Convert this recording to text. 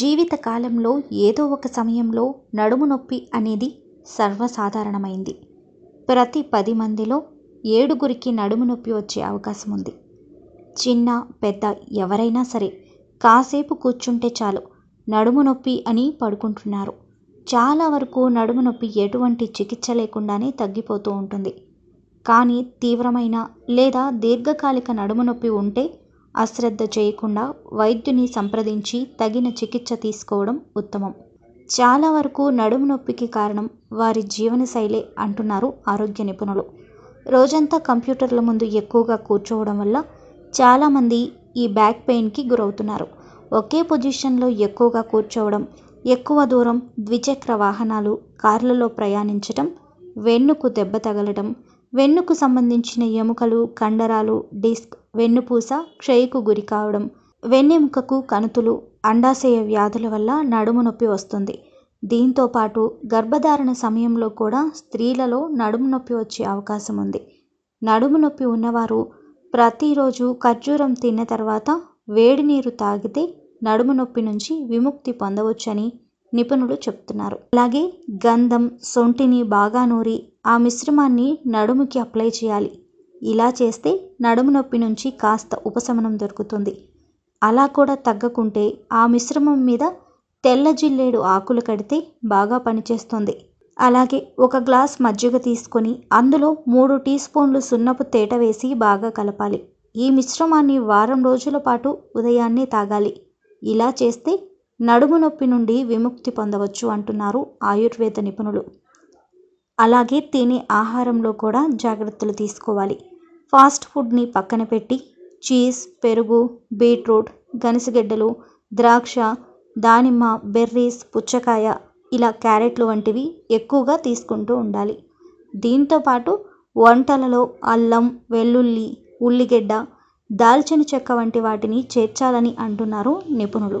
జీవితకాలంలో ఏదో ఒక సమయంలో నడుము నొప్పి అనేది సర్వసాధారణమైంది. ప్రతి పది మందిలో ఏడుగురికి నడుము నొప్పి వచ్చే అవకాశం ఉంది. చిన్న, పెద్ద ఎవరైనా సరే కాసేపు కూర్చుంటే చాలు నడుము నొప్పి అని పడుకుంటున్నారు. చాలా వరకు నడుము నొప్పి ఎటువంటి చికిత్స లేకుండానే తగ్గిపోతూ ఉంటుంది. కానీ తీవ్రమైన లేదా దీర్ఘకాలిక నడుము నొప్పి ఉంటే అశ్రద్ధ చేయకుండా వైద్యుని సంప్రదించి తగిన చికిత్స తీసుకోవడం ఉత్తమం చాలా వరకు నడుము నొప్పికి కారణం వారి జీవనశైలే అంటున్నారు ఆరోగ్య నిపుణులు రోజంతా కంప్యూటర్ల ముందు ఎక్కువగా కూర్చోవడం వల్ల చాలామంది ఈ బ్యాక్ పెయిన్కి గురవుతున్నారు ఒకే పొజిషన్లో ఎక్కువగా కూర్చోవడం ఎక్కువ దూరం ద్విచక్ర వాహనాలు కార్లలో ప్రయాణించటం వెన్నుకు దెబ్బ తగలటం వెన్నుకు సంబంధించిన ఎముకలు కండరాలు డిస్క్ వెన్నుపూస క్షయకు గురి కావడం వెన్నెముకకు కణుతులు అండాశయ వ్యాధుల వల్ల నడుము నొప్పి వస్తుంది దీంతో పాటు గర్భధారణ సమయంలో కూడా స్త్రీలలో నడుము నొప్పి వచ్చే అవకాశం ఉంది నడుము నొప్పి ఉన్నవారు ప్రతిరోజు ఖర్జూరం తిన్న తర్వాత వేడి నీరు తాగితే నడుము నొప్పి నుంచి విముక్తి పొందవచ్చని నిపుణులు చెప్తున్నారు అలాగే గంధం సొంటిని బాగా నూరి ఆ మిశ్రమాన్ని నడుముకి అప్లై చేయాలి ఇలా చేస్తే నడుము నొప్పి నుంచి కాస్త ఉపశమనం దొరుకుతుంది అలా కూడా తగ్గకుంటే ఆ మిశ్రమం మీద తెల్ల జిల్లేడు ఆకులు కడితే బాగా పనిచేస్తుంది అలాగే ఒక గ్లాస్ మజ్జిగ తీసుకొని అందులో మూడు టీ స్పూన్లు సున్నపు తేట వేసి బాగా కలపాలి ఈ మిశ్రమాన్ని వారం రోజుల పాటు ఉదయాన్నే తాగాలి ఇలా చేస్తే నడుము నొప్పి నుండి విముక్తి పొందవచ్చు అంటున్నారు ఆయుర్వేద నిపుణులు అలాగే తినే ఆహారంలో కూడా జాగ్రత్తలు తీసుకోవాలి ఫాస్ట్ ఫుడ్ని పక్కన పెట్టి చీజ్ పెరుగు బీట్రూట్ గనిసగడ్డలు ద్రాక్ష దానిమ్మ బెర్రీస్ పుచ్చకాయ ఇలా క్యారెట్లు వంటివి ఎక్కువగా తీసుకుంటూ ఉండాలి దీంతోపాటు వంటలలో అల్లం వెల్లుల్లి ఉల్లిగడ్డ దాల్చిన చెక్క వంటి వాటిని చేర్చాలని అంటున్నారు నిపుణులు